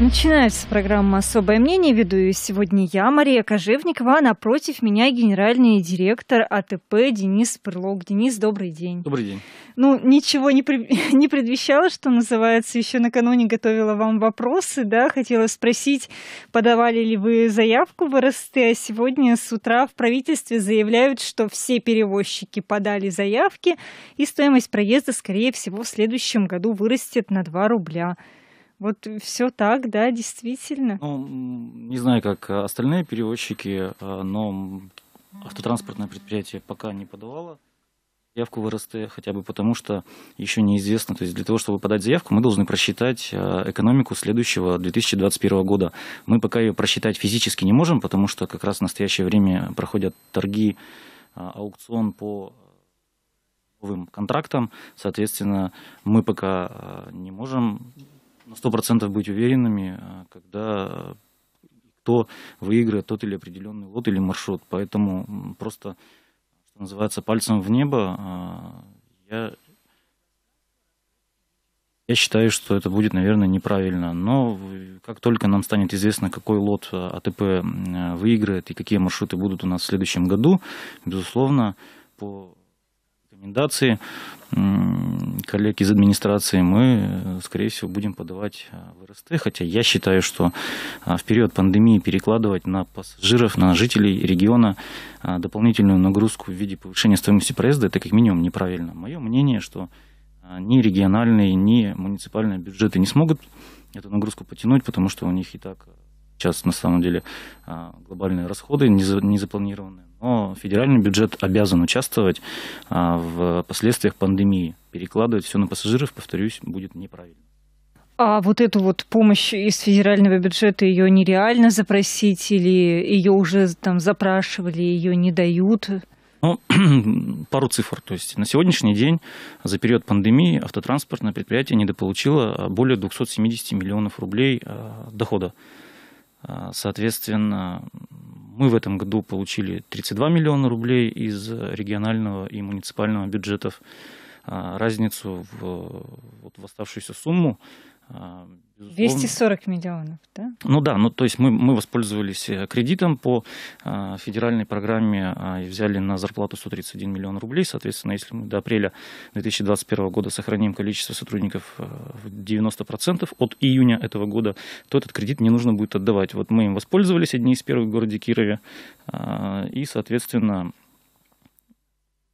Начинается программа «Особое мнение». Веду ее сегодня я, Мария Кожевникова, а напротив меня генеральный директор АТП Денис Пырлок. Денис, добрый день. Добрый день. Ну, ничего не, при... не предвещало, что называется. Еще накануне готовила вам вопросы, да, хотела спросить, подавали ли вы заявку в РСТ, а сегодня с утра в правительстве заявляют, что все перевозчики подали заявки, и стоимость проезда, скорее всего, в следующем году вырастет на 2 рубля. Вот все так, да, действительно. Ну, не знаю, как э, остальные перевозчики, э, но автотранспортное предприятие пока не подавало заявку в РСТ, хотя бы потому, что еще неизвестно. То есть для того, чтобы подать заявку, мы должны просчитать э, экономику следующего 2021 года. Мы пока ее просчитать физически не можем, потому что как раз в настоящее время проходят торги, аукцион по новым контрактам. Соответственно, мы пока не можем на сто процентов быть уверенными, а, когда э, кто выиграет тот или определенный лот или маршрут. Поэтому просто, что называется, пальцем в небо а, я, я считаю, что это будет, наверное, неправильно. Но как только нам станет известно, какой лот э, АТП э, выиграет и какие маршруты будут у нас в следующем году, безусловно, по рекомендации коллег из администрации мы, э, скорее всего, будем подавать э, в РСТ, хотя я считаю, что э, в период пандемии перекладывать на пассажиров, на жителей региона дополнительную нагрузку в виде повышения стоимости проезда, это как минимум неправильно. Мое мнение, что ни региональные, ни муниципальные бюджеты не смогут эту нагрузку потянуть, потому что у них и так сейчас на самом деле глобальные расходы незапланированные. Но федеральный бюджет обязан участвовать а, в последствиях пандемии. Перекладывать все на пассажиров, повторюсь, будет неправильно. А вот эту вот помощь из федерального бюджета ее нереально запросить или ее уже там запрашивали, ее не дают? Ну, пару цифр. То есть на сегодняшний день за период пандемии автотранспортное предприятие недополучило а, более 270 миллионов рублей а, дохода. Соответственно, мы в этом году получили 32 миллиона рублей из регионального и муниципального бюджетов. А, разницу в, вот, в оставшуюся сумму а, безусловно. 240 миллионов, да? Ну да, ну то есть мы, мы воспользовались э, кредитом по э, федеральной программе э, и взяли на зарплату 131 миллион рублей. Соответственно, если мы до апреля 2021 года сохраним количество сотрудников э, в 90% от июня этого года, то этот кредит не нужно будет отдавать. Вот мы им воспользовались, одни из первых в городе Кирове, э, и, соответственно,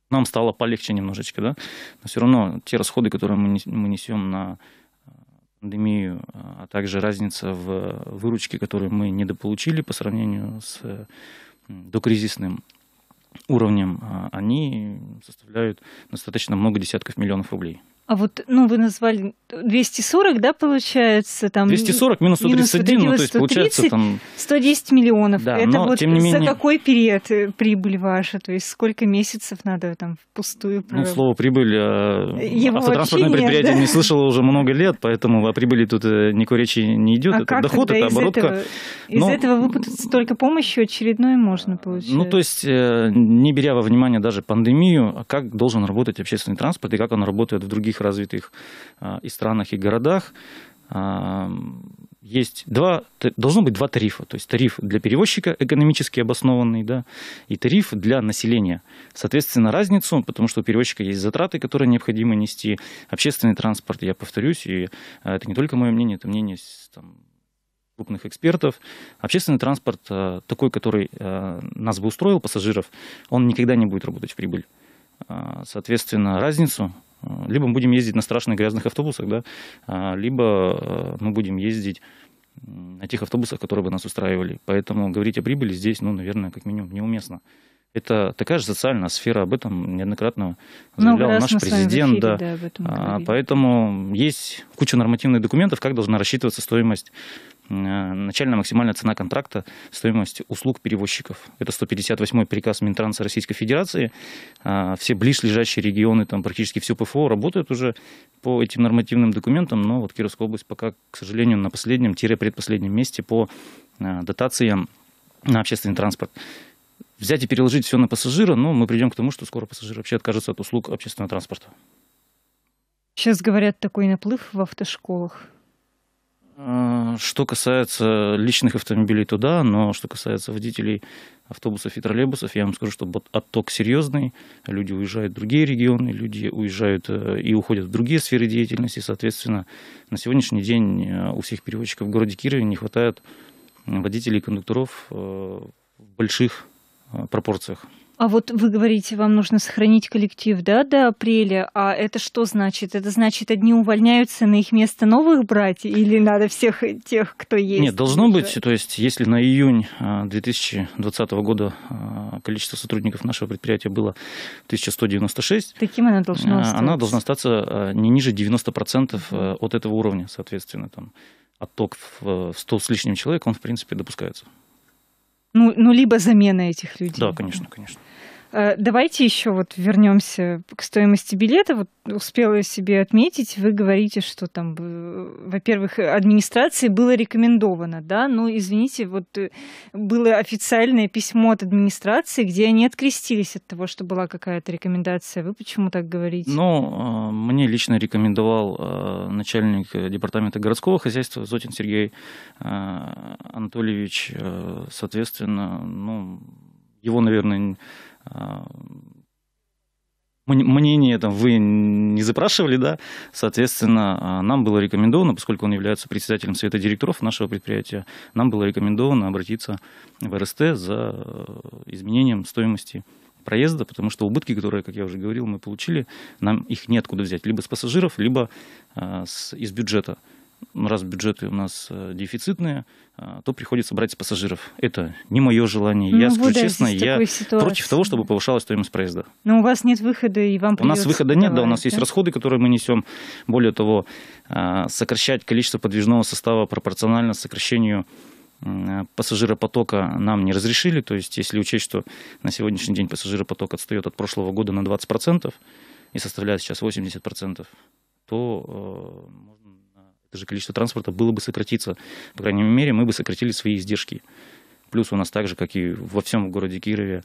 нам стало полегче немножечко, да? Но все равно те расходы, которые мы, мы несем на пандемию, а, а также разница в выручке, которую мы недополучили по сравнению с докризисным уровнем, а, они составляют достаточно много десятков миллионов рублей. А вот, ну, вы назвали 240, да, получается? Там, 240 минус 131, минус 131 ну, то есть 130, получается там... 110 миллионов. Да, Это но, вот тем не менее... за какой период э, прибыль ваша? То есть сколько месяцев надо там впустую? Ну, прораб... Ну, слово «прибыль» э, Его автотранспортное нет, предприятие да? не слышало уже много лет, поэтому о прибыли тут э, никакой речи не идет. А это как доход, это из оборотка. Этого, но... Из этого выпутаться только помощью очередной можно получить. Ну, то есть, не беря во внимание даже пандемию, как должен работать общественный транспорт и как он работает в других других развитых а, и странах, и городах а, есть два, должно быть два тарифа. То есть тариф для перевозчика экономически обоснованный, да, и тариф для населения. Соответственно, разницу, потому что у перевозчика есть затраты, которые необходимо нести, общественный транспорт, я повторюсь, и а, это не только мое мнение, это мнение там, крупных экспертов. Общественный транспорт, такой, который нас бы устроил, пассажиров, он никогда не будет работать в прибыль. Соответственно, разницу Э, либо мы будем ездить на страшных грязных автобусах, да, а, либо э, мы будем ездить на тех автобусах, которые бы нас устраивали. Поэтому говорить о прибыли здесь, ну, наверное, как минимум неуместно. Это такая же социальная сфера, об этом неоднократно заявлял Много наш президент. Эфире, да. Да, об этом а, поэтому есть куча нормативных документов, как должна рассчитываться стоимость Э, начальная максимальная цена контракта стоимость услуг перевозчиков. Это 158-й приказ Минтранса Российской Федерации. Э, все ближлежащие регионы, там практически все ПФО работают уже по этим нормативным документам, но вот Кировская область пока, к сожалению, на последнем-предпоследнем месте по э, дотациям на общественный транспорт взять и переложить все на пассажира, но мы придем к тому, что скоро пассажир вообще откажется от услуг общественного транспорта. Сейчас говорят такой наплыв в автошколах. Э, что касается личных автомобилей, то да, но что касается водителей автобусов и троллейбусов, я вам скажу, что отток серьезный, люди уезжают в другие регионы, люди уезжают э, и уходят в другие сферы деятельности, соответственно, на сегодняшний день э, у всех перевозчиков в городе Кирове не хватает водителей и кондукторов в больших пропорциях. А вот вы говорите, вам нужно сохранить коллектив, да, до апреля. А это что значит? Это значит, одни увольняются, на их место новых брать? Или надо всех тех, кто есть? Нет, должно быть. То есть, если на июнь 2020 а, года а, количество сотрудников нашего предприятия было 1196, таким она должна остаться? Она должна остаться а, не ниже 90% от этого уровня, соответственно, там отток в 100 с лишним человек, он, в принципе, допускается. Ну, ну либо замена этих людей. Да, конечно, конечно. Э, давайте еще вот вернемся к стоимости билета. Вот успела себе отметить, вы говорите, что там, э, во-первых, администрации было рекомендовано, да, но, ну, извините, вот э, было официальное письмо от администрации, где они открестились от того, что была какая-то рекомендация. Вы почему так говорите? Ну, мне лично рекомендовал начальник департамента городского хозяйства Зотин Сергей Анатольевич, соответственно, ну, его, наверное, а, мнение там, вы не запрашивали, да, соответственно, а, нам было рекомендовано, поскольку он является председателем совета директоров нашего предприятия, нам было рекомендовано обратиться в РСТ за э, изменением стоимости проезда, потому что убытки, которые, как я уже говорил, мы получили, нам их неоткуда взять, либо с пассажиров, либо э, с, из бюджета раз бюджеты у нас э, дефицитные, а, то приходится брать с пассажиров. Это не мое желание. Ну, я скажу честно, я ситуации. против того, чтобы повышалась стоимость проезда. Но ну, у вас нет выхода, и вам У нас выхода нет, да, у нас есть расходы, которые мы несем. Более того, а, сокращать количество подвижного состава пропорционально сокращению э, пассажиропотока нам не разрешили. То есть, если учесть, что на сегодняшний день пассажиропоток отстает от прошлого года на 20% и составляет сейчас 80%, то э, можно же количество транспорта было бы сократиться. По крайней мере, мы бы сократили свои издержки. Плюс у нас также как и во всем городе Кирове,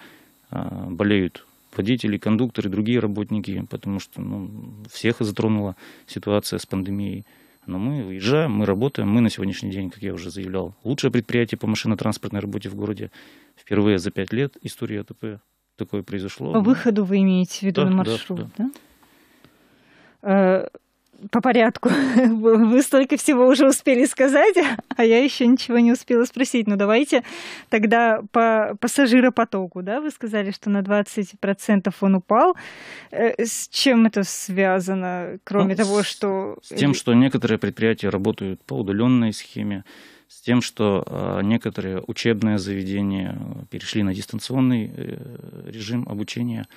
а, болеют водители, кондукторы, другие работники, потому что ну, всех затронула ситуация с пандемией. Но мы выезжаем, мы работаем, мы на сегодняшний день, как я уже заявлял, лучшее предприятие по машино транспортной работе в городе. Впервые за пять лет история АТП такое произошло. По ну, выходу вы имеете в виду да, маршрут, да? да? да? Э, по порядку. Вы столько всего уже успели сказать, а я еще ничего не успела спросить. Ну, давайте тогда по пассажиропотоку, да, вы сказали, что на 20% он упал. Э, с чем это связано, кроме ну, того, что... С тем, что некоторые предприятия работают по удаленной схеме, с тем, что э, некоторые учебные заведения э, перешли на дистанционный режим обучения,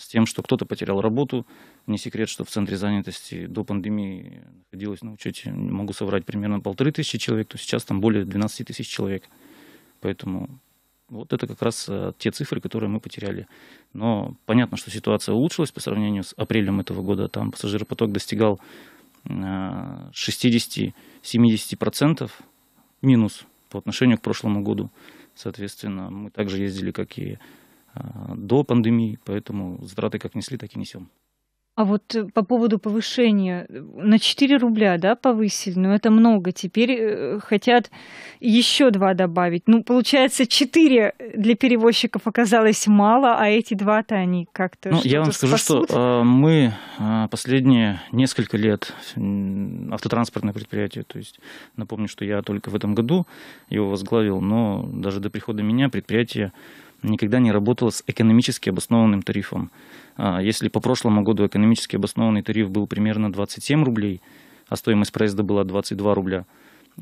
с тем, что кто-то потерял работу, не секрет, что в центре занятости до пандемии находилось на учете, могу соврать, примерно полторы тысячи человек, то сейчас там более 12 тысяч человек. Поэтому вот это как раз э, те цифры, которые мы потеряли. Но понятно, что ситуация улучшилась по сравнению с апрелем этого года. Там пассажиропоток достигал 60-70% э, минус по отношению к прошлому году. Соответственно, мы также ездили, как и э, до пандемии, поэтому затраты как несли, так и несем. А вот э, по поводу повышения, э, на 4 рубля, да, повысили, но это много. Теперь э, хотят еще 2 добавить. Ну, получается, 4 для перевозчиков оказалось мало, а эти 2-то они как-то... Ну, я вам скажу, спасут. что мы последние несколько лет автотранспортное предприятие, то есть напомню, что я только в этом году его возглавил, но даже до прихода меня предприятие никогда не работало с экономически обоснованным тарифом. А, если по прошлому году экономически обоснованный тариф был примерно 27 рублей, а стоимость проезда была 22 рубля,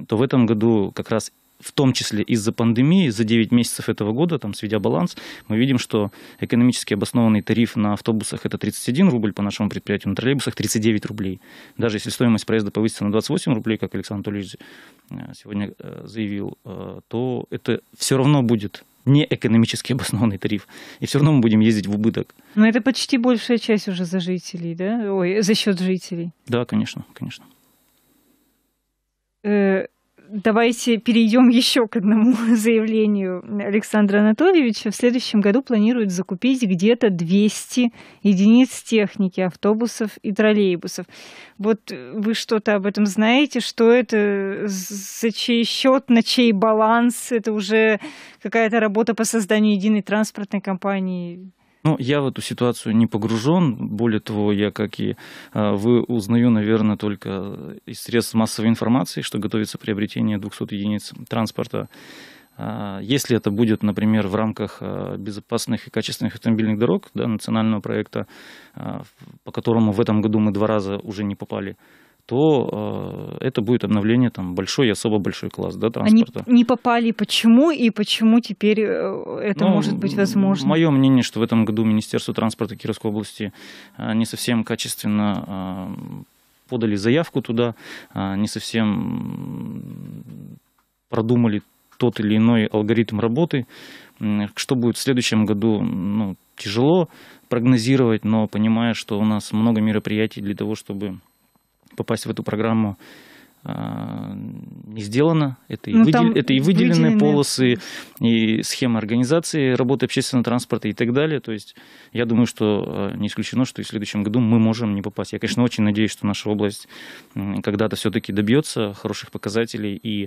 то в этом году как раз в том числе из-за пандемии, за 9 месяцев этого года, там, сведя баланс, мы видим, что экономически обоснованный тариф на автобусах это 31 рубль по нашему предприятию, на троллейбусах 39 рублей. Даже если стоимость проезда повысится на 28 рублей, как Александр Анатольевич э, сегодня э, заявил, э, то это все равно будет не экономически обоснованный тариф. И все равно мы будем ездить в убыток. Но это почти большая часть уже за жителей, да? Ой, за счет жителей. Да, конечно, конечно. Э, Давайте перейдем еще к одному заявлению Александра Анатольевича. В следующем году планируют закупить где-то 200 единиц техники, автобусов и троллейбусов. Вот э, вы что-то об этом знаете? Что это? За чей счет, на чей баланс? Это уже какая-то работа по созданию единой транспортной компании? Ну, я в эту ситуацию не погружен. Более того, я, как и а, вы, узнаю, наверное, только из средств массовой информации, что готовится приобретение 200 единиц транспорта. А, если это будет, например, в рамках а, безопасных и качественных автомобильных дорог да, национального проекта, по которому в этом году мы два раза уже не попали то э, это будет обновление там, большой и особо большой класс да, транспорта. Они не попали почему и почему теперь э, это ну, может быть возможно? Мое мнение, что в этом году Министерство транспорта Кировской области э, не совсем качественно подали заявку туда, не совсем продумали тот или иной алгоритм работы. Что будет в следующем году, ну, тяжело прогнозировать, но понимая, что у нас много мероприятий для того, чтобы попасть в эту программу Э, не сделано. Это и, ну, выдел... это и выделенные, выделенные полосы, и схемы организации работы общественного транспорта и так далее. То есть я думаю, что э, не исключено, что и в следующем году мы можем не попасть. Я, конечно, очень надеюсь, что наша область когда-то все-таки добьется хороших показателей, и э,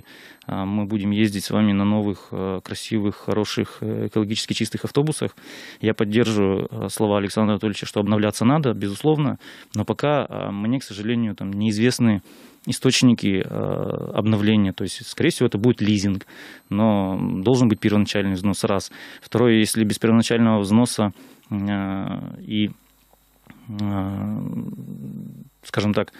мы будем ездить с вами на новых, красивых, хороших, экологически чистых автобусах. Я поддерживаю слова Александра Анатольевича, что обновляться надо, безусловно, но пока мне, к сожалению, там неизвестны источники э, обновления. То есть, скорее всего, это будет лизинг, но должен быть первоначальный взнос раз. Второе, если без первоначального взноса э, и, э, скажем так,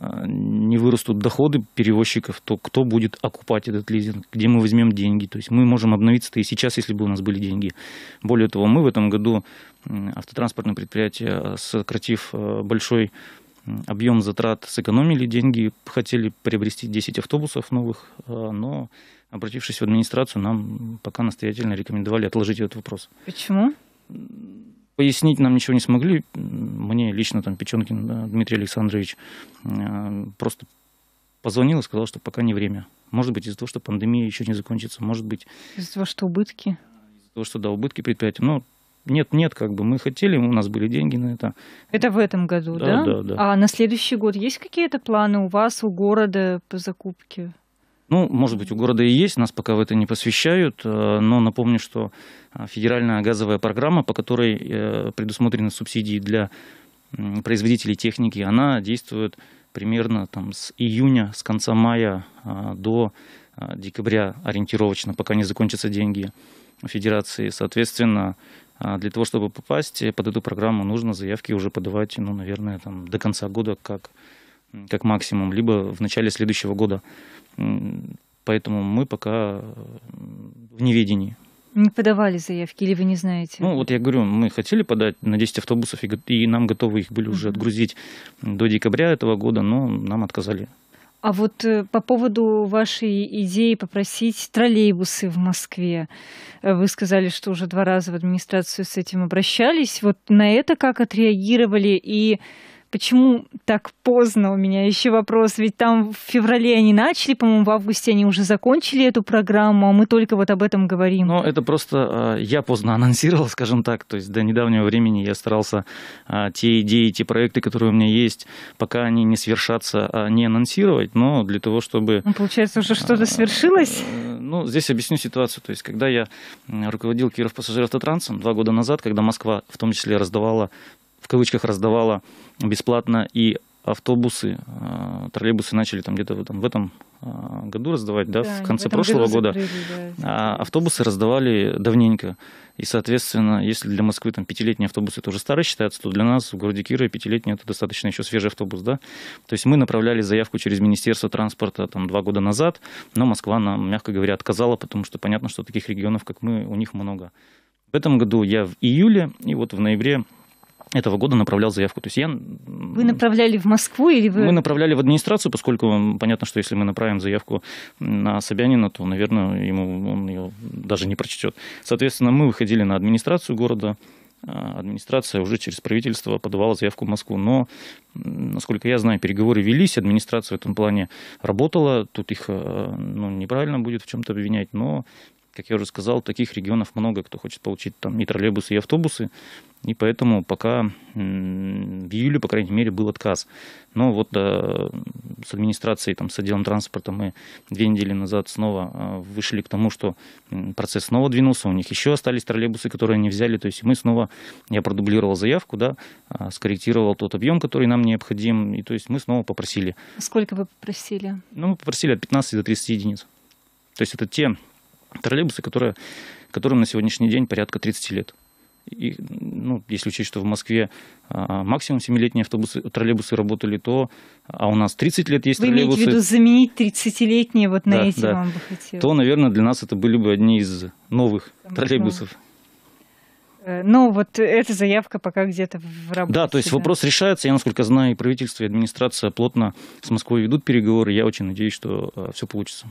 не вырастут доходы перевозчиков, то кто будет окупать этот лизинг, где мы возьмем деньги. То есть мы можем обновиться-то и сейчас, если бы у нас были деньги. Более того, мы в этом году автотранспортное предприятие, сократив большой объем затрат сэкономили, деньги хотели приобрести 10 автобусов новых, а, но обратившись в администрацию, нам пока настоятельно рекомендовали отложить этот вопрос. Почему? Пояснить нам ничего не смогли. Мне лично там Печенкин Дмитрий Александрович а, просто позвонил и сказал, что пока не время. Может быть, из-за того, что пандемия еще не закончится, может быть... Из-за того, что убытки? Из-за того, что, да, убытки предприятия. Но ну, нет, нет, как бы мы хотели, у нас были деньги на это. Это в этом году, да? Да, да, да. А на следующий год есть какие-то планы у вас, у города по закупке? Ну, может быть, у города и есть, нас пока в это не посвящают, э, но напомню, что э, федеральная газовая программа, по которой э, предусмотрены субсидии для производителей техники, она действует примерно там, с июня, с конца мая до декабря ориентировочно, пока не закончатся деньги федерации. Соответственно, а, для того, чтобы попасть э, под эту программу, нужно заявки уже подавать, ну, наверное, там, до конца года как, как максимум, либо в начале следующего года. Поэтому мы пока э, в неведении. Не подавали заявки или вы не знаете? Ну, вот я говорю, мы хотели подать на 10 автобусов, и, и нам готовы их были уже отгрузить до декабря этого года, но нам отказали. А вот э, по поводу вашей идеи попросить троллейбусы в Москве. Э, вы сказали, что уже два раза в администрацию с этим обращались. Вот на это как отреагировали и Почему так поздно? У меня еще вопрос. Ведь там в феврале они начали, по-моему, в августе они уже закончили эту программу, а мы только вот об этом говорим. Ну, это просто а, я поздно анонсировал, скажем так. То есть до недавнего времени я старался а, те идеи, те проекты, которые у меня есть, пока они не свершатся, а, не анонсировать. Но для того, чтобы... Ну, получается, уже что-то э, свершилось? Ну, здесь объясню ситуацию. То есть, когда я руководил Киров пассажир автотрансом два года назад, когда Москва в том числе раздавала в кавычках раздавала бесплатно и автобусы, э, троллейбусы начали там где-то в этом, в этом э, году раздавать, да, да в конце в прошлого года. да. А автобусы раздавали давненько. И, соответственно, если для Москвы там пятилетний автобус это уже старый считается, то для нас в городе Кирове пятилетний это достаточно еще свежий автобус, да. То есть мы направляли заявку через Министерство транспорта там два года назад, но Москва нам, мягко говоря, отказала, потому что понятно, что таких регионов, как мы, у них много. В этом году я в июле и вот в ноябре этого года направлял заявку. То есть я... Вы направляли в Москву или вы... Мы направляли в администрацию, поскольку понятно, что если мы направим заявку на Собянина, то, наверное, ему, он ее даже не прочтет. Соответственно, мы выходили на администрацию города, а, администрация уже через правительство подавала заявку в Москву. Но, насколько я знаю, переговоры велись, администрация в этом плане работала. Тут их а, ну, неправильно будет в чем-то обвинять, но как я уже сказал, таких регионов много, кто хочет получить там и троллейбусы, и автобусы. И поэтому пока в июле, по крайней мере, был отказ. Но вот э, с администрацией, там, с отделом транспорта мы две недели назад снова э, вышли к тому, что процесс снова двинулся. У них еще остались троллейбусы, которые они взяли. То есть мы снова, я продублировал заявку, да, а, скорректировал тот объем, который нам необходим. И то есть мы снова попросили. А сколько вы попросили? Ну, мы попросили от 15 до 30 единиц. То есть это те троллейбусы, которые, которым на сегодняшний день порядка 30 лет. И, ну, если учесть, что в Москве а, максимум 7-летние автобусы, троллейбусы работали, то, а у нас 30 лет есть Вы троллейбусы. Вы имеете в виду заменить 30-летние вот на да, эти да. вам бы хотелось? То, наверное, для нас это были бы одни из новых Там троллейбусов. Новых. Э, ну, вот эта заявка пока где-то в работе. Да, то есть да. вопрос решается. Я, насколько знаю, и правительство, и администрация плотно с Москвой ведут переговоры. Я очень надеюсь, что э, все получится.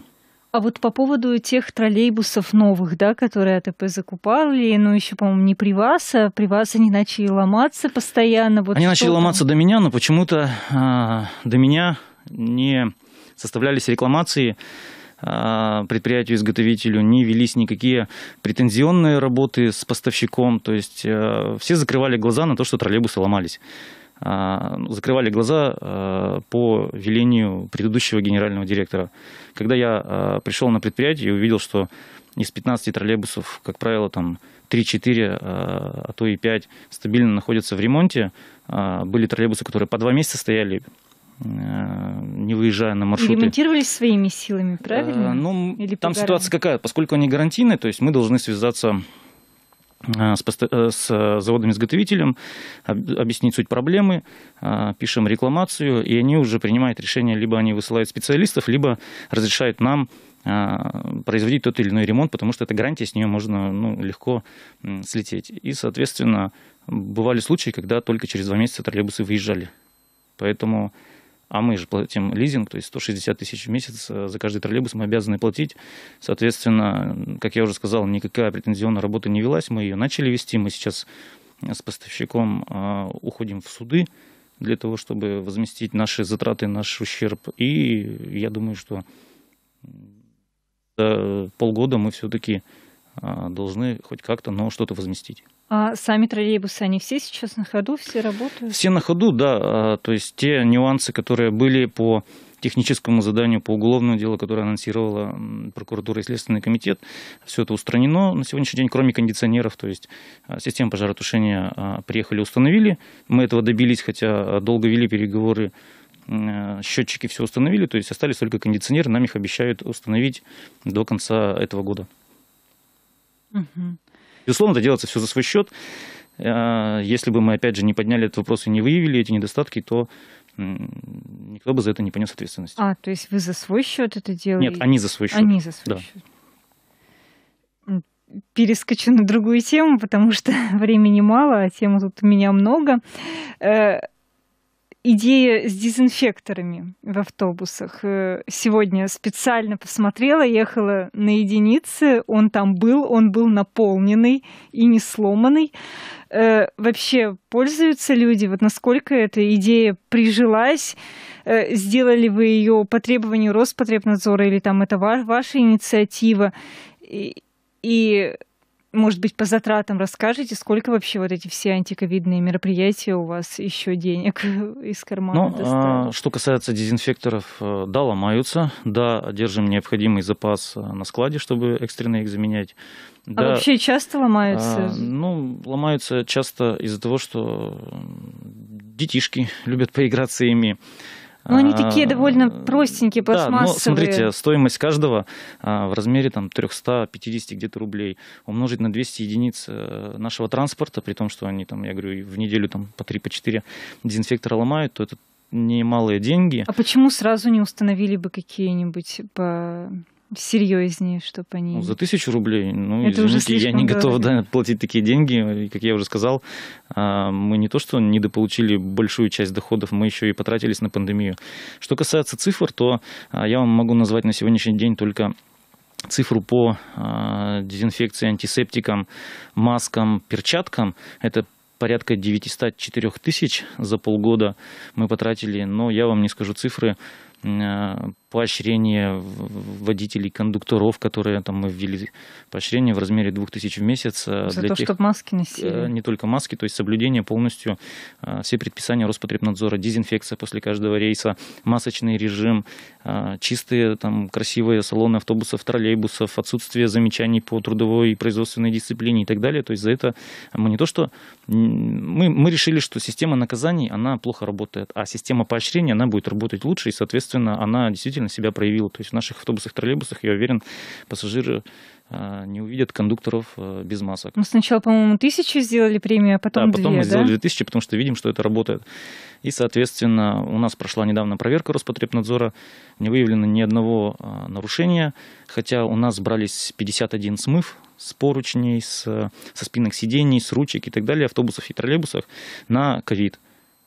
А вот по поводу тех троллейбусов новых, да, которые АТП закупали, ну еще, по-моему, не Приваса, Приваса не начали ломаться постоянно. Вот Они начали там? ломаться до меня, но почему-то а, до меня не составлялись рекламации а, предприятию-изготовителю, не велись никакие претензионные работы с поставщиком, то есть э, все закрывали глаза на то, что троллейбусы ломались. А, закрывали глаза а, по велению предыдущего генерального директора. Когда я а, пришел на предприятие и увидел, что из 15 троллейбусов, как правило, там 3-4, а то и 5 стабильно находятся в ремонте, были троллейбусы, которые по два месяца стояли, не выезжая на маршруты. И ремонтировались своими силами, правильно? А, ну, Или там ситуация какая, поскольку они гарантийные, то есть мы должны связаться Э, с, э, с э, заводом-изготовителем, объяснить суть проблемы, пишем рекламацию, и они уже принимают решение, либо они высылают специалистов, либо разрешают нам производить тот или иной ремонт, потому что это гарантия, с нее можно ну, легко слететь. И, соответственно, бывали случаи, когда только через два месяца троллейбусы выезжали. Поэтому а мы же платим лизинг, то есть 160 тысяч в месяц э, за каждый троллейбус мы обязаны платить. Соответственно, как я уже сказал, никакая претензионная работа не велась, мы ее начали вести, мы сейчас с поставщиком а, уходим в суды для того, чтобы возместить наши затраты, наш ущерб. И я думаю, что за полгода мы все-таки а, должны хоть как-то, но что-то возместить. А сами троллейбусы, они все сейчас на ходу, все работают? Все на ходу, да. А, то есть те нюансы, которые были по техническому заданию по уголовному делу, которое анонсировала прокуратура и Следственный комитет. Все это устранено на сегодняшний день, кроме кондиционеров. То есть а, систему пожаротушения а, приехали, установили. Мы этого добились, хотя долго вели переговоры счетчики все установили, то есть остались только кондиционеры, нам их обещают установить до конца этого года. Угу. Безусловно, это делается все за свой счет. Э, если бы мы, опять же, не подняли этот вопрос и не выявили эти недостатки, то никто бы за это не понес ответственность. А, то есть вы за свой счет это делаете? Нет, они за свой счет. Они за свой да. счет перескочу на другую тему, потому что времени мало, а тем тут у меня много. Э, идея с дезинфекторами в автобусах. Э, сегодня специально посмотрела, ехала на единице, он там был, он был наполненный и не сломанный. Э, вообще пользуются люди, вот насколько эта идея прижилась, э, сделали вы ее по требованию Роспотребнадзора или там это ваша инициатива, и, и может быть, по затратам расскажете, сколько вообще вот эти все антиковидные мероприятия у вас еще денег из кармана ну, а, достали? Что касается дезинфекторов, э, да, ломаются, да, держим необходимый запас э, на складе, чтобы экстренно их заменять. А да, а вообще часто ломаются? А, ну, ломаются часто из-за того, что детишки любят поиграться ими. Но ну, они а, такие довольно ну, простенькие, пластмассовые. Да, ну, но смотрите, стоимость каждого а, в размере там, 350 где-то рублей умножить на 200 единиц э, нашего транспорта, при том, что они, там, я говорю, в неделю там, по 3-4 по дезинфектора ломают, то это немалые деньги. А почему сразу не установили бы какие-нибудь по серьезнее, чтобы они... Ну, за тысячу рублей? Ну, Это извините, я не готов да, платить такие деньги. И, как я уже сказал, а, мы не то что недополучили большую часть доходов, мы еще и потратились на пандемию. Что касается цифр, то а, я вам могу назвать на сегодняшний день только цифру по а, дезинфекции, антисептикам, маскам, перчаткам. Это порядка 904 тысяч за полгода мы потратили, но я вам не скажу цифры поощрение водителей, кондукторов, которые там мы ввели поощрение в размере 2000 в месяц. А, за для то, тех, чтобы маски носили. Э, не только маски, то есть соблюдение полностью, а, все предписания Роспотребнадзора, дезинфекция после каждого рейса, масочный режим, а, чистые, там, красивые салоны автобусов, троллейбусов, отсутствие замечаний по трудовой и производственной дисциплине и так далее. То есть за это мы не то что... Мы, мы решили, что система наказаний, она плохо работает, а система поощрения, она будет работать лучше, и, соответственно, она действительно уверенно себя проявила. То есть в наших автобусах, троллейбусах, я уверен, пассажиры а, не увидят кондукторов а, без масок. Ну, сначала, по-моему, тысячу сделали премию, а потом Да, потом мы да? сделали две тысячи, потому что видим, что это работает. И, соответственно, у нас прошла недавно проверка Роспотребнадзора, не выявлено ни одного а, нарушения, хотя у нас брались 51 смыв с поручней, с, со спинок сидений, с ручек и так далее, автобусов и троллейбусов на ковид.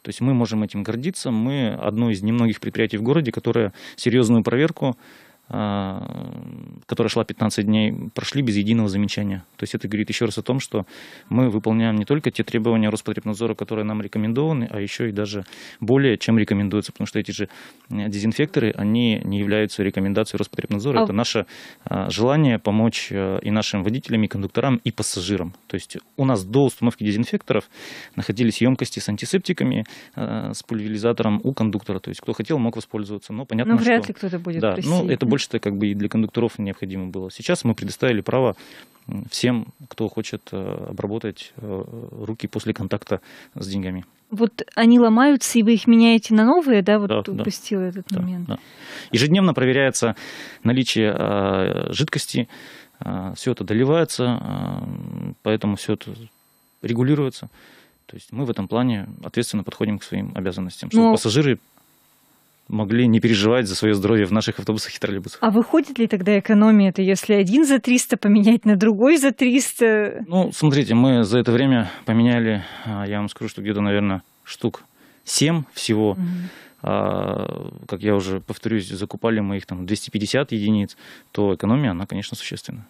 То есть мы можем этим гордиться. Мы одно из немногих предприятий в городе, которое серьезную проверку Э, которая шла 15 дней, прошли без единого замечания. То есть это говорит еще раз о том, что мы выполняем не только те требования Роспотребнадзора, которые нам рекомендованы, а еще и даже более, чем рекомендуется, потому что эти же э, дезинфекторы, они не являются рекомендацией Роспотребнадзора. А... Это наше э, желание помочь и нашим водителям, и кондукторам, и пассажирам. То есть у нас до установки дезинфекторов находились емкости с антисептиками, с пульверизатором у кондуктора. То есть кто хотел, мог воспользоваться. Но понятно, но ну, вряд что... ли кто-то будет да, ну, это больше больше-то как бы и для кондукторов необходимо было. Сейчас мы предоставили право всем, кто хочет э, обработать э, руки после контакта с деньгами. Вот они ломаются, и вы их меняете на новые, да? Вот да, упустила да, этот да, момент. Да. Ежедневно проверяется наличие э, жидкости, все это доливается, поэтому все это регулируется. То есть мы в этом плане ответственно подходим к своим обязанностям, чтобы Но... Ну, пассажиры могли не переживать за свое здоровье в наших автобусах и троллейбусах. А выходит ли тогда экономия? Это если один за 300 поменять на другой за 300? Ну, смотрите, мы за это время поменяли, а, я вам скажу, что где-то, наверное, штук 7 всего. mm А, как я уже повторюсь, закупали мы их там 250 единиц, то экономия, она, конечно, существенна.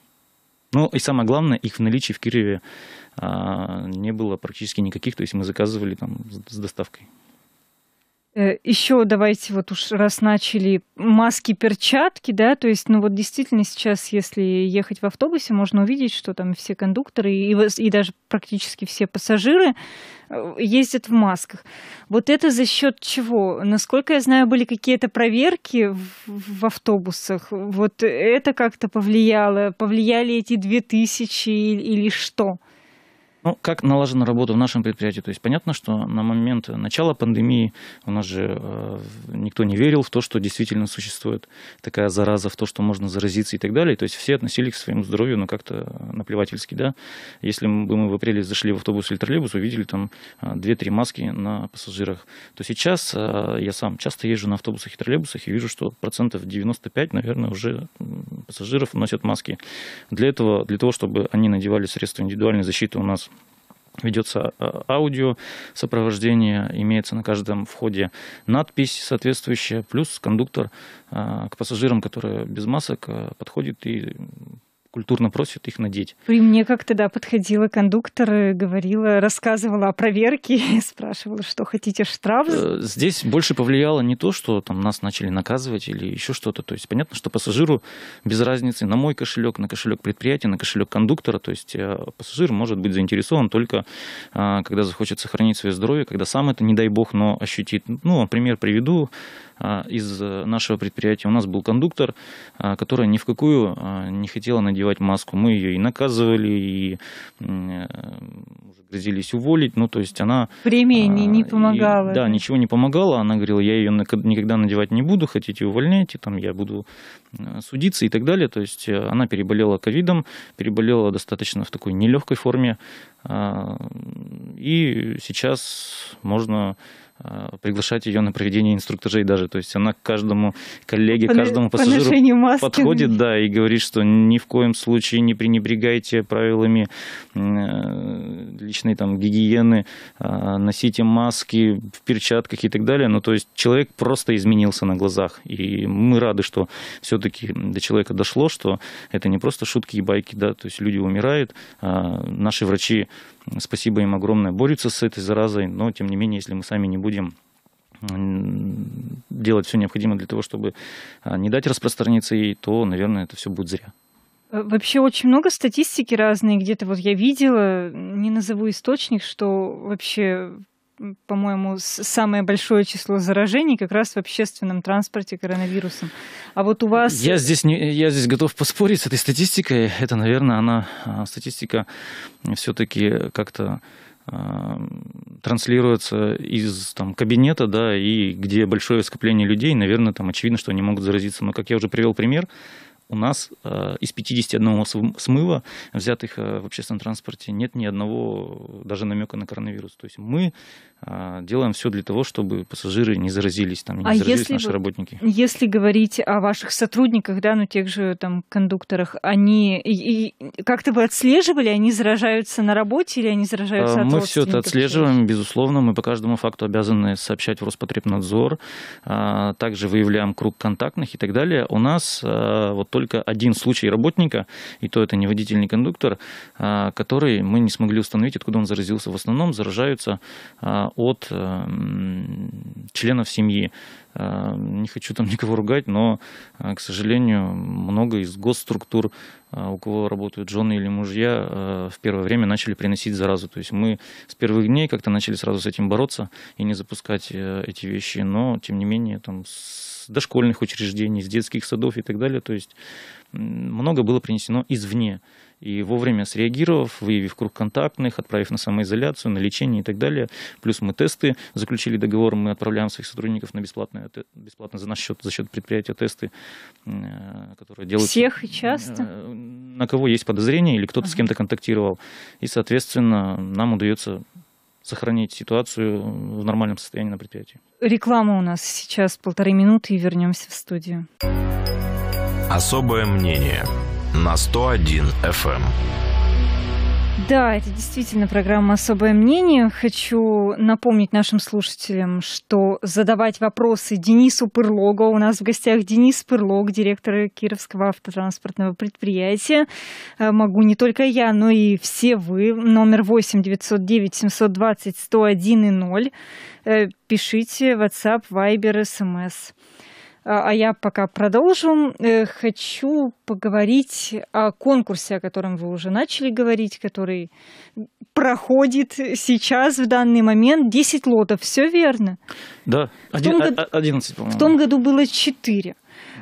Ну и самое главное, их в наличии в Кирове а, не было практически никаких, то есть мы заказывали там с доставкой. Э, Еще давайте вот уж раз начали маски, перчатки, да, то есть, ну вот действительно сейчас, если ехать в автобусе, можно увидеть, что там все кондукторы и, и даже практически все пассажиры э, ездят в масках. Вот это за счет чего? Насколько я знаю, были какие-то проверки в, в автобусах. Вот это как-то повлияло? Повлияли эти две тысячи или что? Ну, как налажена работа в нашем предприятии? То есть понятно, что на момент начала пандемии у нас же э, никто не верил в то, что действительно существует такая зараза, в то, что можно заразиться и так далее. То есть все относились к своему здоровью, ну, как-то наплевательски, да. Если бы мы в апреле зашли в автобус или троллейбус, увидели там 2-3 э, маски на пассажирах, то сейчас э, я сам часто езжу на автобусах и троллейбусах и вижу, что процентов 95, наверное, уже пассажиров носят маски. Для этого, для того, чтобы они надевали средства индивидуальной защиты, у нас ведется а, аудио сопровождение, имеется на каждом входе надпись соответствующая, плюс кондуктор а, к пассажирам, которые без масок, а, подходит и культурно просит их надеть. При мне как тогда подходила кондуктор, говорила, рассказывала о проверке, спрашивала, что хотите штраф. Э, здесь больше повлияло не то, что там нас начали наказывать или еще что-то. То есть понятно, что пассажиру без разницы на мой кошелек, на кошелек предприятия, на кошелек кондуктора. То есть э, пассажир может быть заинтересован только а, когда захочет сохранить свое здоровье, когда сам это, не дай бог, но ощутит. Ну, пример приведу. А, из э, нашего предприятия. У нас был кондуктор, а, которая ни в какую а, не хотела надевать маску. Мы ее и наказывали, и э, грозились уволить. Ну, то есть она... Время не, не помогало. И, да, ничего не помогало. Она говорила, я ее никогда надевать не буду, хотите увольняйте, там, я буду судиться и так далее. То есть э, она переболела ковидом, переболела достаточно в такой нелегкой форме. И сейчас можно Э, приглашать ее на проведение инструктажей даже. То есть она к каждому коллеге, По каждому пассажиру подходит, да, и говорит, что ни в коем случае не пренебрегайте правилами э, личной там гигиены, э, носите маски в перчатках и так далее. Ну, то есть человек просто изменился на глазах. И мы рады, что все-таки до человека дошло, что это не просто шутки и байки, да, то есть люди умирают, а наши врачи спасибо им огромное, борются с этой заразой, но тем не менее, если мы сами не будем делать все необходимое для того, чтобы а, не дать распространиться ей, то, наверное, это все будет зря. Э, вообще очень много статистики разные, где-то вот я видела, не назову источник, что вообще по-моему, самое большое число заражений как раз в общественном транспорте коронавирусом. А вот у вас... Я здесь, не, я здесь готов поспорить с этой статистикой. Это, наверное, она, а, статистика все-таки как-то а, транслируется из там, кабинета, да, и где большое скопление людей, наверное, там очевидно, что они могут заразиться. Но, как я уже привел пример, у нас э, из 51 смыва, взятых э, в общественном транспорте, нет ни одного э, даже намека на коронавирус. То есть мы делаем все для того, чтобы пассажиры не заразились, там, не а заразились если наши вы, работники. Если говорить о ваших сотрудниках, да, ну тех же там кондукторах, они и, и как-то вы отслеживали, они заражаются на работе или они заражаются от Мы все это отслеживаем, безусловно, мы по каждому факту обязаны сообщать в Роспотребнадзор, также выявляем круг контактных и так далее. У нас вот только один случай работника, и то это не водитель, не кондуктор, а, который мы не смогли установить, откуда он заразился. В основном заражаются а, от эм, членов семьи, Эм, не хочу там никого ругать, но, э, к сожалению, много из госструктур, э, у кого работают жены или мужья, э, в первое время начали приносить заразу. То есть мы с первых дней как-то начали сразу с этим бороться и не запускать эти вещи, но, тем не менее, там с дошкольных учреждений, с детских садов и так далее, то есть много было принесено извне. И вовремя среагировав, выявив круг контактных, отправив на самоизоляцию, на лечение и так далее. Плюс мы тесты заключили договор, мы отправляем своих сотрудников на бесплатные, бесплатно за наш счет, за счет предприятия тесты, э, которые делают... Всех и часто? Э, на кого есть подозрение или кто-то ага. с кем-то контактировал. И, соответственно, нам удается сохранить ситуацию в нормальном состоянии на предприятии. Реклама у нас сейчас полторы минуты и вернемся в студию. Особое мнение – на 101 FM. Эм. Да, это действительно программа «Особое мнение». Хочу напомнить нашим слушателям, что задавать вопросы Денису Пырлога. У нас в гостях Денис Пырлог, директор Кировского автотранспортного предприятия. Э, могу не только я, но и все вы. Номер 8 909 720 101 и 0. Э, пишите WhatsApp, Viber, SMS. А, а я пока продолжу. Э, хочу поговорить о конкурсе, о котором вы уже начали говорить, который проходит сейчас, в данный момент. 10 лотов, все верно. Да, 11, 11 по-моему. В том году было 4.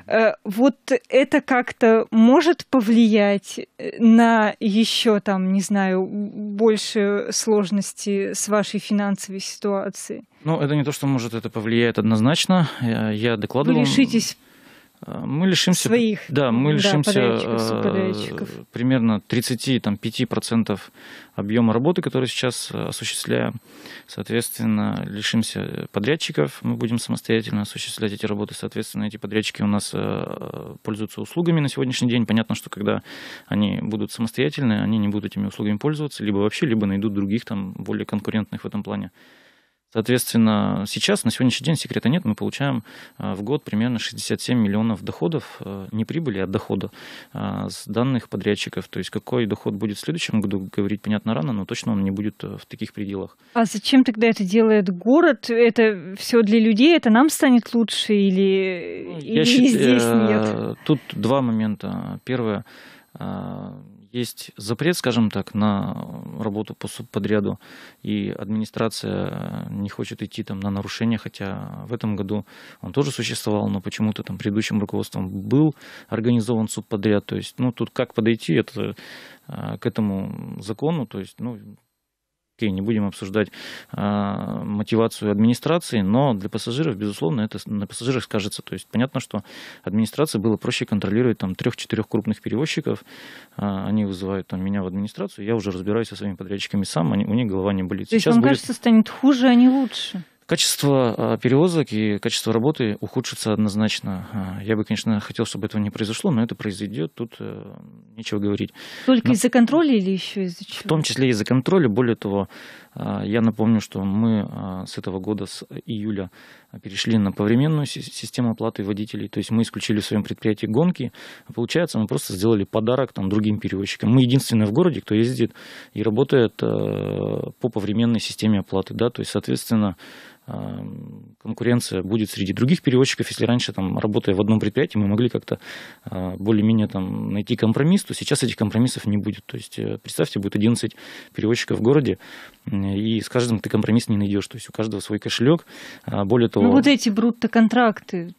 Э, вот это как-то может повлиять э, на еще там, не знаю, больше сложности с вашей финансовой ситуацией? Ну, это не то, что может это повлияет однозначно. Э, я докладывал... Вы ну, лишитесь Э, мы лишимся, своих, да, мы лишимся да, подрядчиков, подрядчиков. Э, примерно 35% объема работы, который сейчас э, осуществляем. Соответственно, лишимся подрядчиков, мы будем самостоятельно осуществлять эти работы. Соответственно, эти подрядчики у нас пользуются услугами на сегодняшний день. Понятно, что когда они будут самостоятельны, они не будут этими услугами пользоваться, либо вообще, либо найдут других там более конкурентных в этом плане. Соответственно, сейчас, на сегодняшний день секрета нет, мы получаем а, в год примерно 67 миллионов доходов, а, не прибыли, а дохода а, с данных подрядчиков. То есть какой доход будет в следующем году, говорить понятно рано, но точно он не будет в таких пределах. А зачем тогда это делает город? Это все для людей, это нам станет лучше или, Я или счит... здесь э, нет? Тут два момента. Первое, есть запрет, скажем так, на э, работу по субподряду, и администрация э, не хочет идти там на нарушение, хотя в этом году он тоже существовал, но почему-то там предыдущим руководством был организован субподряд, то есть, ну, тут как подойти это, э, к этому закону, то есть, ну, окей, не будем обсуждать э, мотивацию администрации, но для пассажиров, безусловно, это на пассажирах скажется. То есть понятно, что администрации было проще контролировать там трех-четырех крупных перевозчиков, э, они вызывают там меня в администрацию, я уже разбираюсь со своими подрядчиками сам, они, у них голова не болит. То есть, Сейчас вам будет... кажется, станет хуже, а не лучше? Качество э, перевозок и качество работы ухудшится однозначно. Э, я бы, конечно, хотел, чтобы этого не произошло, но это произойдет, тут э, нечего говорить. Только но... из-за контроля или еще из-за чего? В том числе из-за контроля. Более того, я напомню, что мы с этого года, с июля, перешли на повременную систему оплаты водителей. То есть мы исключили в своем предприятии гонки. Получается, мы просто сделали подарок там, другим перевозчикам. Мы единственные в городе, кто ездит и работает по повременной системе оплаты. Да? То есть, соответственно, конкуренция будет среди других переводчиков, Если раньше, там, работая в одном предприятии, мы могли как-то а, более-менее там, найти компромисс, то сейчас этих компромиссов не будет. То есть, э, представьте, будет 11 переводчиков в городе, и с каждым ты компромисс не найдешь. То есть, у каждого свой кошелек. А, более ну, того... Ну, вот эти брутто-контракты,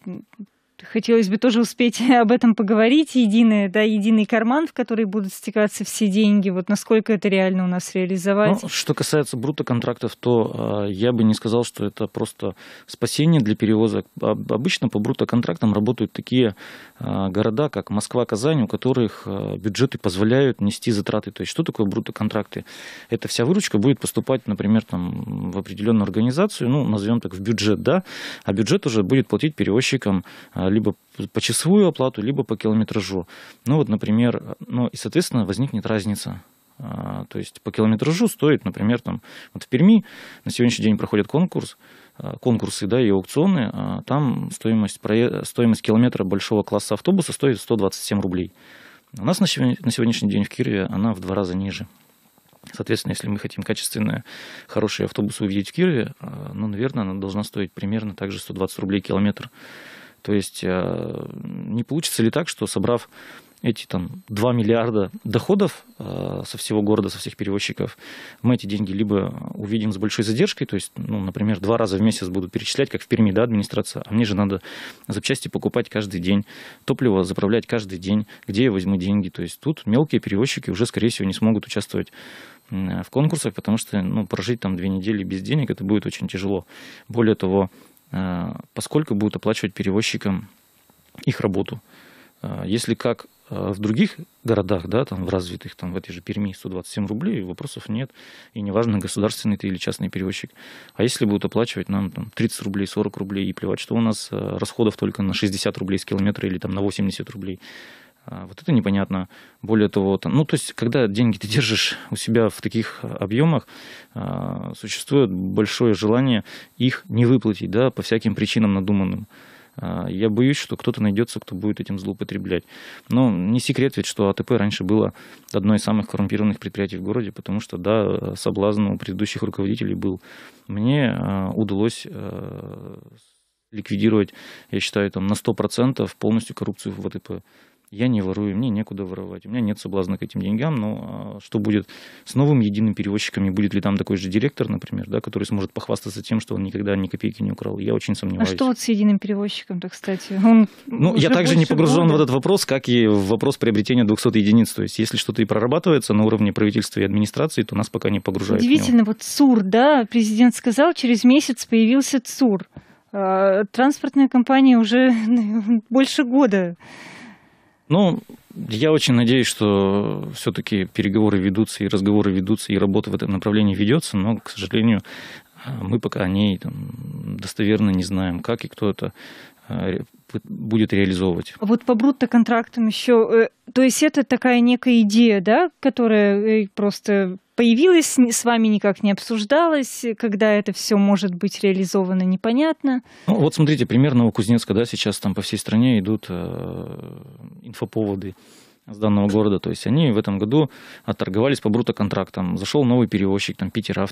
хотелось бы тоже успеть об этом поговорить. Единый, да, единый карман, в который будут стекаться все деньги. Вот насколько это реально у нас реализовать? Ну, что касается брутоконтрактов то э, я бы не сказал, что это просто спасение для перевозок. Обычно по брутоконтрактам работают такие э, города, как Москва, Казань, у которых э, бюджеты позволяют нести затраты. То есть что такое брутоконтракты это вся выручка будет поступать, например, там, в определенную организацию, ну, назовем так, в бюджет, да, а бюджет уже будет платить перевозчикам а, либо по часовую оплату, либо по километражу. Ну вот, например, ну и, соответственно, возникнет разница. А, то есть по километражу стоит, например, там, вот в Перми на сегодняшний день проходит конкурс, а, конкурсы да, и аукционы, там стоимость, стоимость километра большого класса автобуса стоит 127 рублей. У нас на сегодняшний день в Кирове она в два раза ниже. Соответственно, если мы хотим качественные, хорошие автобусы увидеть в Кирове, ну, наверное, она должна стоить примерно также 120 рублей километр. То есть э, не получится ли так, что собрав эти там 2 миллиарда доходов э, со всего города, со всех перевозчиков, мы эти деньги либо увидим с большой задержкой, то есть, ну, например, два раза в месяц будут перечислять, как в Перми, да, администрация, а мне же надо запчасти покупать каждый день, топливо заправлять каждый день, где я возьму деньги, то есть тут мелкие перевозчики уже, скорее всего, не смогут участвовать э, в конкурсах, потому что, ну, прожить там две недели без денег, это будет очень тяжело. Более того, Э, поскольку будут оплачивать перевозчикам их работу. Э, если как э, в других городах, да, там в развитых, там в этой же Перми 127 рублей, вопросов нет, и неважно, государственный ты или частный перевозчик. А если будут оплачивать нам там 30 рублей, 40 рублей, и плевать, что у нас расходов только на 60 рублей с километра или там на 80 рублей, а, вот это непонятно. Более того, там, ну, то есть, когда деньги ты держишь у себя в таких объемах, а, существует большое желание их не выплатить, да, по всяким причинам надуманным. А, я боюсь, что кто-то найдется, кто будет этим злоупотреблять. Но не секрет ведь, что АТП раньше было одно из самых коррумпированных предприятий в городе, потому что, да, соблазн у предыдущих руководителей был. Мне удалось ликвидировать, я считаю, там на 100% полностью коррупцию в АТП. Я не ворую, мне некуда воровать, у меня нет соблазна к этим деньгам, но а что будет с новым единым перевозчиком, и будет ли там такой же директор, например, да, который сможет похвастаться тем, что он никогда ни копейки не украл, я очень а сомневаюсь. А что вот с единым перевозчиком так, кстати? Он ну, я также не погружен года. в этот вопрос, как и в вопрос приобретения 200 единиц, то есть если что-то и прорабатывается на уровне правительства и администрации, то нас пока не погружают. Удивительно, вот ЦУР, да, президент сказал, через месяц появился ЦУР а, транспортная компания уже ну, больше года ну, я очень надеюсь, что все-таки переговоры ведутся, и разговоры ведутся, и работа в этом направлении ведется, но, к сожалению, а, мы пока о ней там, достоверно не знаем, как и кто это а, будет реализовывать. А вот по брутто-контрактам еще, э, то есть это такая некая идея, да, которая э, просто Появилось с вами никак не обсуждалось, когда это все может быть реализовано, непонятно. Ну, вот смотрите, примерно у Кузнецка, да, сейчас там по всей стране идут э, инфоповоды с данного города. То есть они в этом году отторговались по брутоконтрактам. Зашел новый перевозчик, там, Питер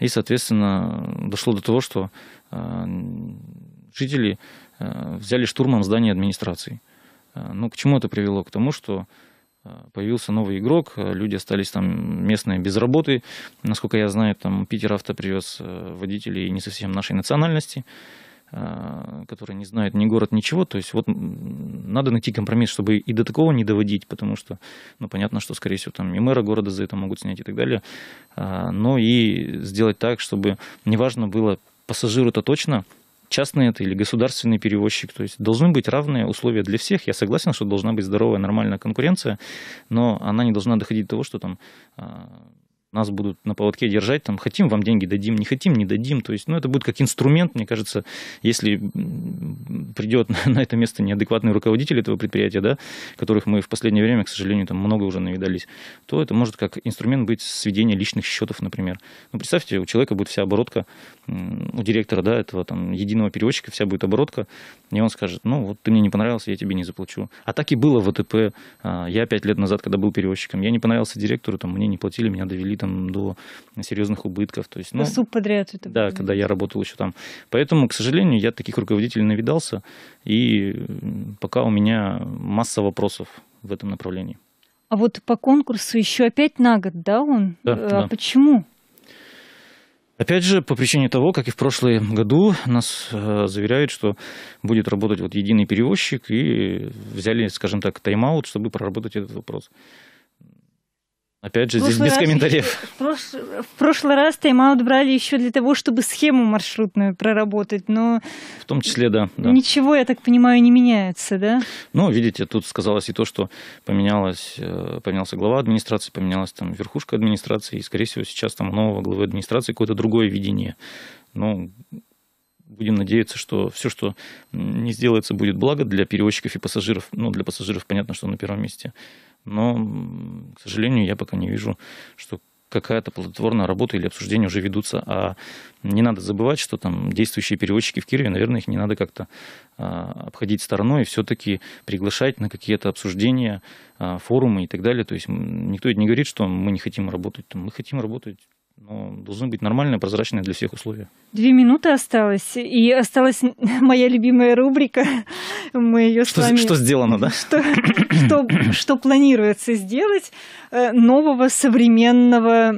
И, соответственно, дошло до того, что э, жители э, взяли штурмом здание администрации. Э, ну, к чему это привело? К тому, что Э, появился новый игрок, э, люди остались там местные без работы. Насколько я знаю, там Питер Авто привез э, водителей не совсем нашей национальности, которые не знают ни город, ничего. То есть вот надо найти компромисс, чтобы и до такого не доводить, потому что, ну, понятно, что, скорее всего, там и мэра города за это могут снять и так далее. Но и сделать так, чтобы неважно было пассажиру-то точно, частный это или государственный перевозчик. То есть должны быть равные условия для всех. Я согласен, что должна быть здоровая, нормальная конкуренция, но она не должна доходить до того, что там а, нас будут на поводке держать, там, хотим вам деньги дадим, не хотим, не дадим. То есть, ну, это будет как инструмент, мне кажется, если придет на это место неадекватный руководитель этого предприятия, да, которых мы в последнее время, к сожалению, там много уже навидались, то это может как инструмент быть сведения личных счетов, например. Ну, представьте, у человека будет вся оборотка, у директора, да, этого там единого переводчика вся будет оборотка, и он скажет, ну, вот ты мне не понравился, я тебе не заплачу. А так и было в ВТП а, Я пять лет назад, когда был переводчиком, я не понравился директору, там, мне не платили, меня довели там до серьезных убытков. То есть, ну, суп подряд. Это да, было. когда я работал еще там. Поэтому, к сожалению, я таких руководителей навидался, и пока у меня масса вопросов в этом направлении. А вот по конкурсу еще опять на год, да, он? Да, а да. почему? Опять же, по причине того, как и в прошлом году, нас э, заверяют, что будет работать вот единый перевозчик, и взяли, скажем так, тайм-аут, чтобы проработать этот вопрос. Опять же, здесь без раз, комментариев. В, прошл, в прошлый раз тайм-аут брали еще для того, чтобы схему маршрутную проработать, но... В том числе, да, да. Ничего, я так понимаю, не меняется, да? Ну, видите, тут сказалось и то, что поменялось, э, поменялся глава администрации, поменялась там верхушка администрации, и, скорее всего, сейчас там у нового главы администрации какое-то другое видение. Но ну, будем надеяться, что все, что не сделается, будет благо для перевозчиков и пассажиров. Ну, для пассажиров понятно, что на первом месте – но, к сожалению, я пока не вижу, что какая-то плодотворная работа или обсуждение уже ведутся. А не надо забывать, что там действующие переводчики в Кирове, наверное, их не надо как-то а, обходить стороной и все-таки приглашать на какие-то обсуждения, а, форумы и так далее. То есть никто не говорит, что мы не хотим работать. Мы хотим работать но должны быть нормальные, прозрачные для всех условия. Две минуты осталось, и осталась моя любимая рубрика. Мы ее что, с вами... что сделано, да? Что, что, что планируется сделать э, нового, современного,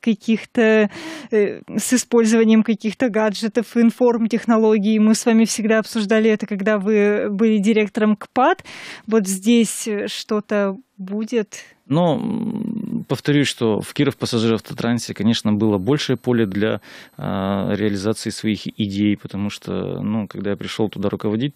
каких-то э, с использованием каких-то гаджетов, информ-технологий. Мы с вами всегда обсуждали это, когда вы были директором КПАД. Вот здесь что-то будет? Но повторюсь, что в Киров пассажир автотрансе, конечно, было большее поле для а, реализации своих идей, потому что, ну, когда я пришел туда руководить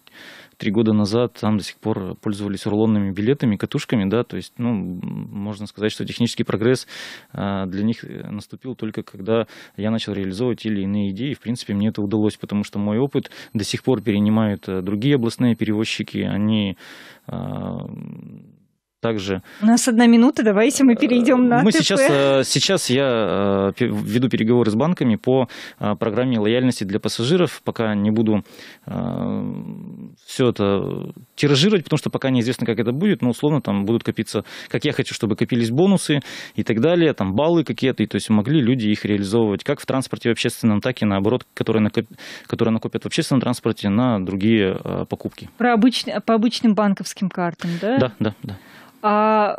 три года назад, там до сих пор пользовались рулонными билетами, катушками, да, то есть, ну, можно сказать, что технический прогресс а, для них э, наступил только когда я начал реализовывать или иные идеи, в принципе, мне это удалось, потому что мой опыт до сих пор перенимают э, другие областные перевозчики, они а, также... У нас одна минута, давайте мы перейдем на Мы сейчас, э, сейчас я э, веду переговоры с банками по э, программе лояльности для пассажиров, пока не буду все это тиражировать, потому что пока неизвестно, как это будет, но условно там будут копиться, как я хочу, чтобы копились бонусы и так далее, там баллы какие-то, и то есть могли люди их реализовывать как в транспорте в общественном, так и наоборот, которые, накоп... которые накопят в общественном транспорте на другие покупки. Про обычный, по обычным банковским картам, да? Да, да, да. А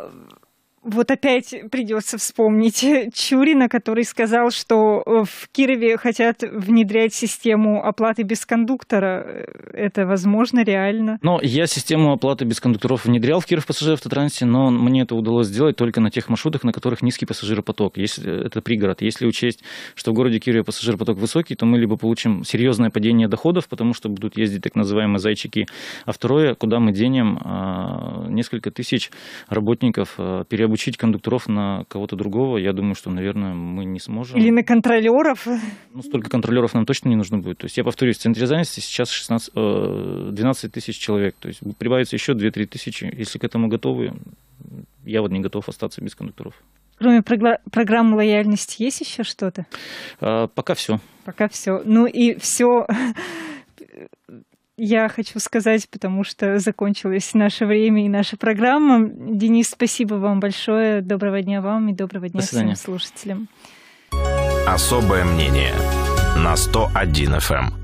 вот опять придется вспомнить Чурина, который сказал, что э, в Кирове хотят внедрять систему оплаты без кондуктора. Э, это возможно, реально? Но я систему оплаты без кондукторов внедрял в Киров пассажир автотрансе, но мне это удалось сделать только на тех маршрутах, на которых низкий пассажиропоток. Если, э, это пригород. Если учесть, что в городе Кирове пассажиропоток высокий, то мы либо получим серьезное падение доходов, потому что будут ездить так называемые зайчики, а второе, куда мы денем а, несколько тысяч работников переобучения переобучить кондукторов на кого-то другого, я думаю, что, наверное, мы не сможем. Или на контролеров? Ну, столько контролеров нам точно не нужно будет. То есть, я повторюсь, в центре занятости сейчас 16, 12 э, тысяч человек. То есть, прибавится еще 2-3 тысячи. Если к этому готовы, я вот не готов остаться без кондукторов. Кроме программы лояльности есть еще что-то? А, пока все. Пока все. Ну и все я хочу сказать, потому что закончилось наше время и наша программа. Денис, спасибо вам большое. Доброго дня вам и доброго дня До всем слушателям. Особое мнение на 101 FM.